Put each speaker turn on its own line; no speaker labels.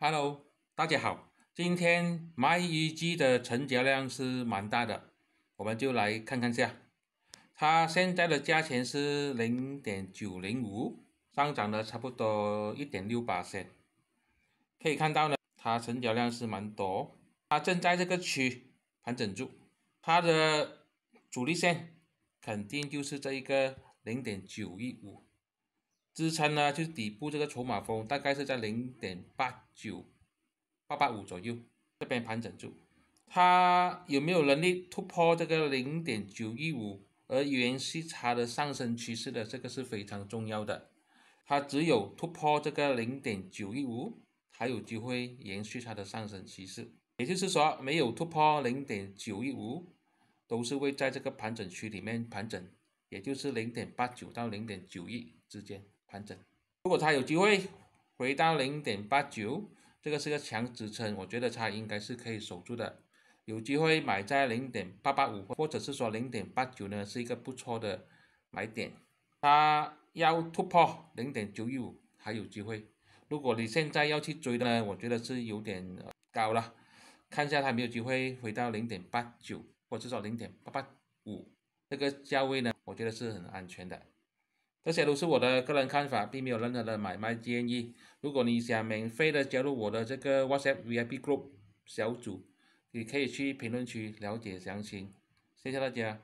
Hello，大家好，今天蚂蚁季的成交量是蛮大的，我们就来看看下，它现在的价钱是零点九零五，上涨了差不多一点六八线，可以看到呢，它成交量是蛮多，它正在这个区盘整住，它的主力线肯定就是这一个零点九一五。支撑呢，就是底部这个筹码峰，大概是在零点八九八八五左右，这边盘整住，它有没有能力突破这个零点九一五，而延续它的上升趋势的，这个是非常重要的。它只有突破这个零点九一五，才有机会延续它的上升趋势。也就是说，没有突破零点九一五，都是会在这个盘整区里面盘整。也就是零点八九到零点九亿之间盘整，如果它有机会回到零点八九，这个是个强支撑，我觉得它应该是可以守住的。有机会买在零点八八五，或者是说零点八九呢，是一个不错的买点。它要突破零点九一五还有机会。如果你现在要去追呢，我觉得是有点高了。看一下它有没有机会回到零点八九，或者是说零点八八五。这个价位呢，我觉得是很安全的。这些都是我的个人看法，并没有任何的买卖建议。如果你想免费的加入我的这个 WhatsApp VIP group 小组，你可以去评论区了解详情。谢谢大家。